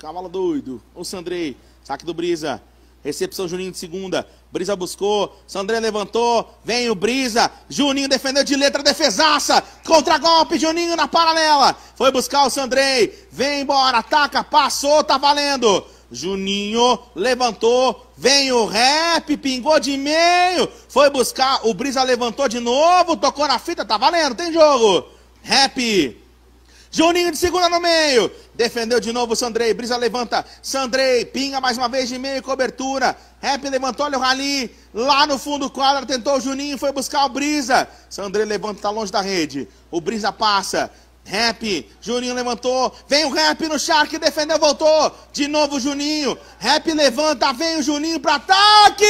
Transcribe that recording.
Cavalo doido. O Sandrei. Saque do Brisa. Recepção Juninho de segunda. Brisa buscou. Sandrei levantou. Vem o Brisa. Juninho defendeu de letra. Defesaça. Contra-golpe. Juninho na paralela. Foi buscar o Sandrei. Vem embora. Ataca. Passou. Tá valendo. Juninho levantou, vem o rap, pingou de meio, foi buscar, o Brisa levantou de novo, tocou na fita, tá valendo, tem jogo. Rap, Juninho de segura no meio. Defendeu de novo o Sandrei. Brisa levanta. Sandrei pinga mais uma vez de meio cobertura. Rap levantou, olha o Rali. Lá no fundo do quadro, tentou o Juninho, foi buscar o Brisa. Sandrei levanta, Está longe da rede. O Brisa passa. Rap, Juninho levantou, vem o Rap no Shark, defendeu, voltou, de novo Juninho, Rap levanta, vem o Juninho para ataque!